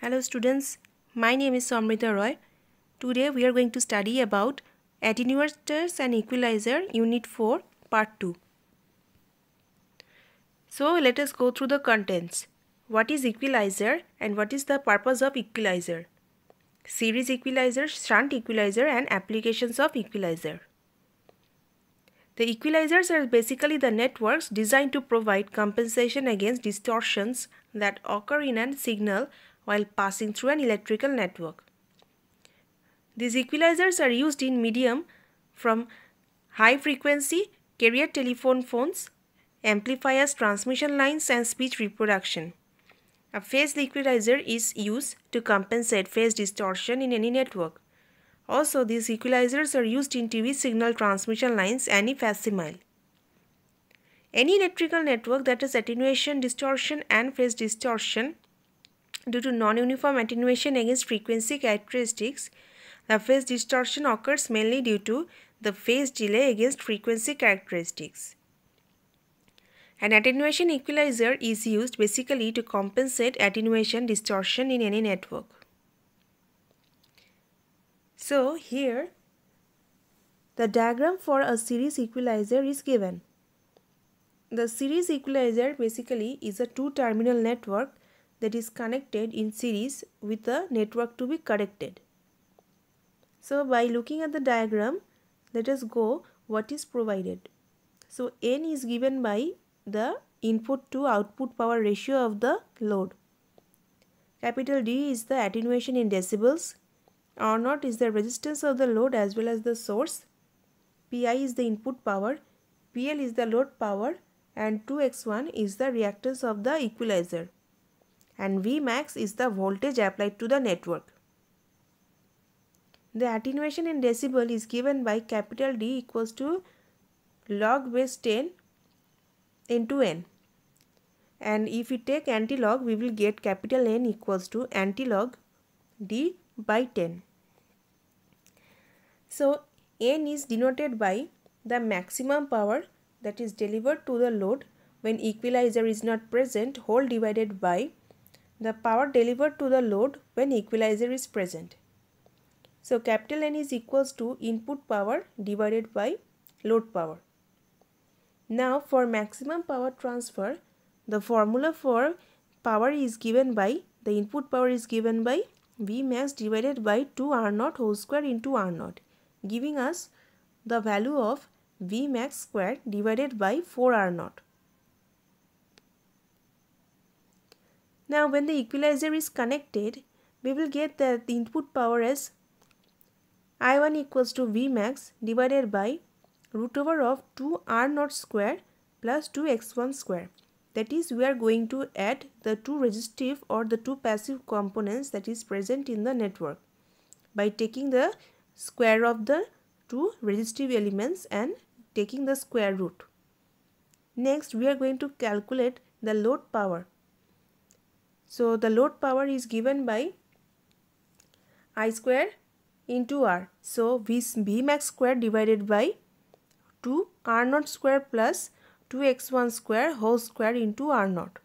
Hello students, my name is Samrita Roy. Today we are going to study about attenuators and equalizer unit 4 part 2. So let us go through the contents. What is equalizer and what is the purpose of equalizer? Series equalizer, shunt equalizer and applications of equalizer. The equalizers are basically the networks designed to provide compensation against distortions that occur in a signal while passing through an electrical network. These equalizers are used in medium from high frequency carrier telephone phones, amplifiers, transmission lines and speech reproduction. A phase equalizer is used to compensate phase distortion in any network. Also, these equalizers are used in TV signal transmission lines and facsimile. Any electrical network that has attenuation, distortion and phase distortion Due to non-uniform attenuation against frequency characteristics, the phase distortion occurs mainly due to the phase delay against frequency characteristics. An attenuation equalizer is used basically to compensate attenuation distortion in any network. So here, the diagram for a series equalizer is given. The series equalizer basically is a two-terminal network that is connected in series with a network to be connected. So by looking at the diagram, let us go what is provided. So N is given by the input to output power ratio of the load. Capital D is the attenuation in decibels. R naught is the resistance of the load as well as the source. PI is the input power. PL is the load power. And 2x1 is the reactance of the equalizer and Vmax is the voltage applied to the network. The attenuation in decibel is given by capital D equals to log base 10 into n. And if we take antilog, we will get capital N equals to antilog D by 10. So, N is denoted by the maximum power that is delivered to the load when equalizer is not present whole divided by the power delivered to the load when equalizer is present. So capital N is equals to input power divided by load power. Now for maximum power transfer, the formula for power is given by, the input power is given by V max divided by 2 R naught whole square into R naught, giving us the value of V max square divided by 4 R naught. Now when the equalizer is connected, we will get that the input power as I1 equals to Vmax divided by root over of 2R0 square plus 2X1 square. That is we are going to add the two resistive or the two passive components that is present in the network by taking the square of the two resistive elements and taking the square root. Next we are going to calculate the load power so the load power is given by I square into R. So V, v max square divided by 2 R naught square plus 2x1 square whole square into R naught.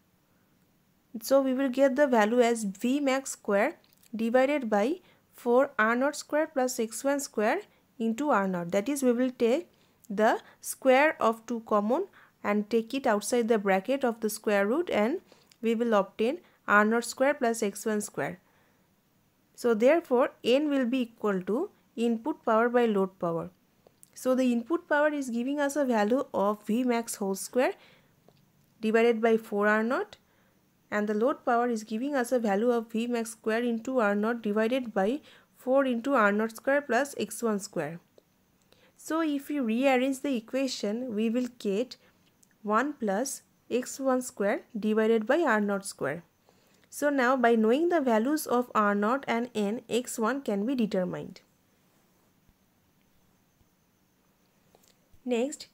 So we will get the value as V max square divided by 4 R naught square plus x1 square into R naught. That is we will take the square of 2 common and take it outside the bracket of the square root and we will obtain r naught square plus x1 square. So therefore n will be equal to input power by load power. So the input power is giving us a value of V max whole square divided by 4R naught and the load power is giving us a value of V max square into R naught divided by 4 into R naught square plus x1 square. So if we rearrange the equation we will get 1 plus x1 square divided by R naught square. So now by knowing the values of R0 and N, X1 can be determined. Next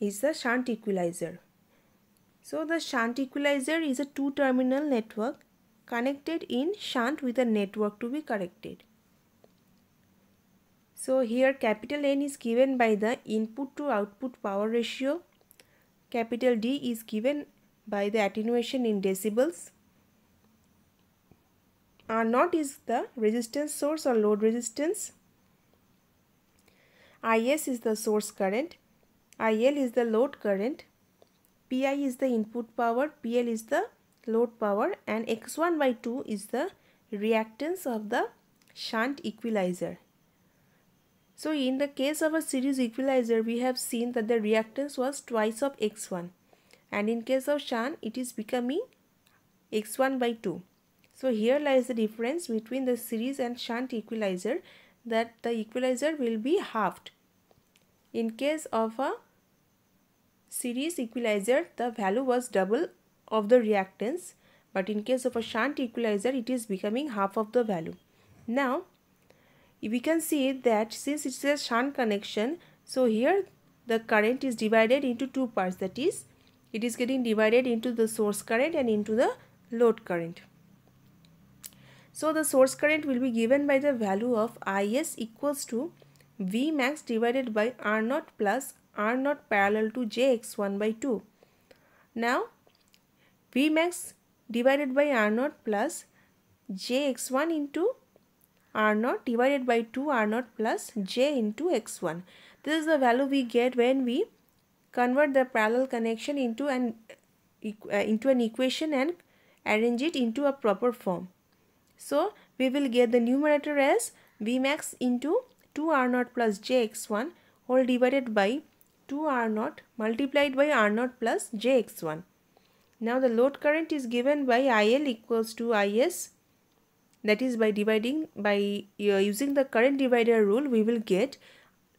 is the shunt equalizer. So the shunt equalizer is a two terminal network connected in shunt with a network to be connected. So here capital N is given by the input to output power ratio. Capital D is given by the attenuation in decibels. R 0 is the resistance source or load resistance. IS is the source current. IL is the load current. PI is the input power. PL is the load power. And X1 by 2 is the reactance of the shunt equalizer. So in the case of a series equalizer, we have seen that the reactance was twice of X1. And in case of shunt, it is becoming X1 by 2. So here lies the difference between the series and shunt equalizer that the equalizer will be halved. In case of a series equalizer, the value was double of the reactance but in case of a shunt equalizer, it is becoming half of the value. Now, we can see that since it's a shunt connection, so here the current is divided into two parts that is, it is getting divided into the source current and into the load current. So the source current will be given by the value of Is equals to V max divided by R naught plus R naught parallel to Jx1 by 2. Now V max divided by R naught plus Jx1 into R naught divided by 2 R naught plus J into X1. This is the value we get when we convert the parallel connection into an, uh, into an equation and arrange it into a proper form. So we will get the numerator as V max into 2R naught plus JX1 whole divided by 2R naught multiplied by R naught plus JX1. Now the load current is given by IL equals to IS that is by dividing by uh, using the current divider rule we will get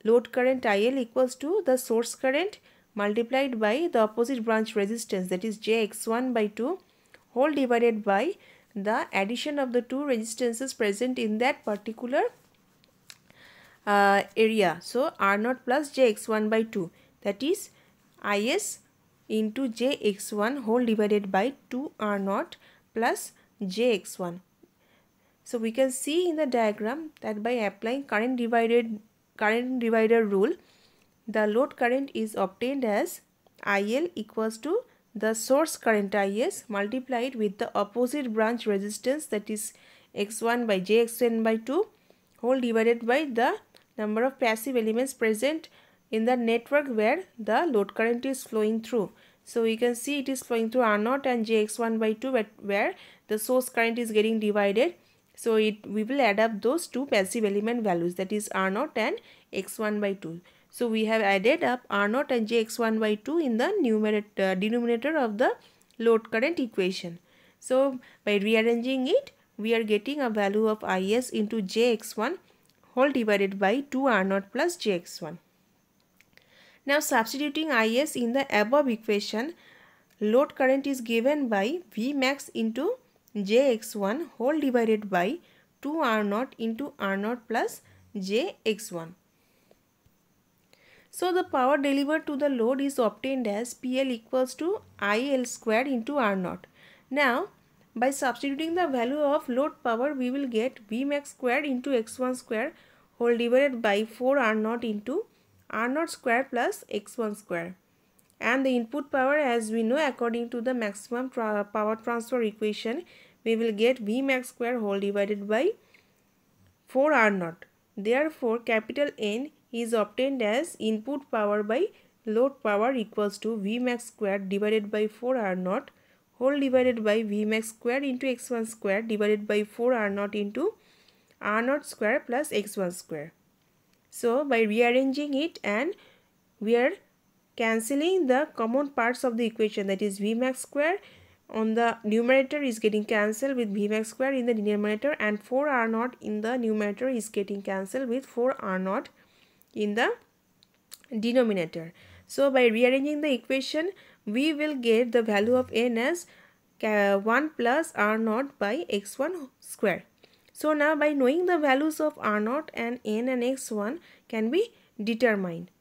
load current IL equals to the source current multiplied by the opposite branch resistance that is jx1 by 2 whole divided by the addition of the two resistances present in that particular uh, area. So, R0 plus Jx1 by 2 that is Is into Jx1 whole divided by 2 R0 plus Jx1. So, we can see in the diagram that by applying current divided current divider rule, the load current is obtained as IL equals to the source current IS multiplied with the opposite branch resistance that is x1 by jxn by 2 whole divided by the number of passive elements present in the network where the load current is flowing through. So we can see it is flowing through R0 and jx1 by 2 where the source current is getting divided. So it we will add up those two passive element values that is R0 and x1 by 2. So we have added up R0 and Jx1 y 2 in the numerator, uh, denominator of the load current equation. So by rearranging it, we are getting a value of Is into Jx1 whole divided by 2 R0 plus Jx1. Now substituting Is in the above equation, load current is given by Vmax into Jx1 whole divided by 2R0 into R0 plus Jx1. So the power delivered to the load is obtained as PL equals to IL squared into R 0 Now by substituting the value of load power we will get Vmax squared into x1 squared whole divided by 4 R 0 into R 0 squared plus x1 squared. And the input power as we know according to the maximum tra power transfer equation we will get Vmax squared whole divided by 4 R 0 Therefore capital N is obtained as input power by load power equals to V max squared divided by 4R naught whole divided by V max squared into x1 squared divided by 4R naught into R naught square plus x1 square. So by rearranging it and we are cancelling the common parts of the equation that is V max square on the numerator is getting cancelled with V max square in the denominator and 4R naught in the numerator is getting cancelled with 4R naught in the denominator. So by rearranging the equation, we will get the value of n as uh, 1 plus r naught by x1 square. So now by knowing the values of r naught and n and x1 can be determined.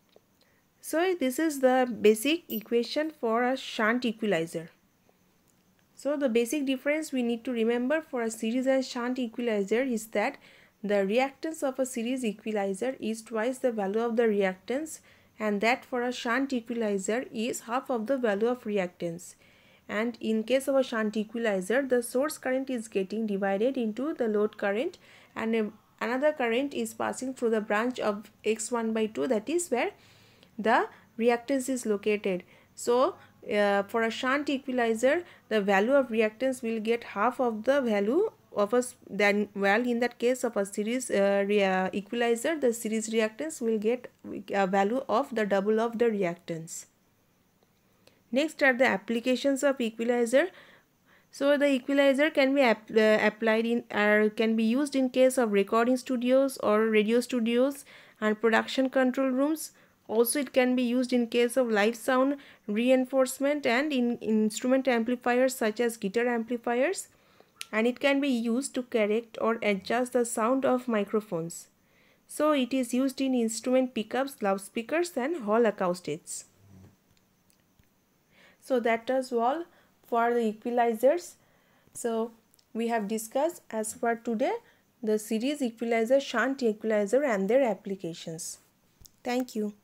So this is the basic equation for a shunt equalizer. So the basic difference we need to remember for a series and shunt equalizer is that the reactance of a series equalizer is twice the value of the reactance and that for a shunt equalizer is half of the value of reactance. And in case of a shunt equalizer, the source current is getting divided into the load current and a, another current is passing through the branch of x1 by 2 that is where the reactance is located. So, uh, for a shunt equalizer, the value of reactance will get half of the value of us then well in that case of a series uh, uh equalizer the series reactance will get a uh, value of the double of the reactance next are the applications of equalizer so the equalizer can be ap uh, applied in or can be used in case of recording studios or radio studios and production control rooms also it can be used in case of live sound reinforcement and in instrument amplifiers such as guitar amplifiers and it can be used to correct or adjust the sound of microphones. So it is used in instrument pickups, loudspeakers and hall acoustics. So that was all for the equalizers. So we have discussed as for today the series equalizer, shunt equalizer and their applications. Thank you.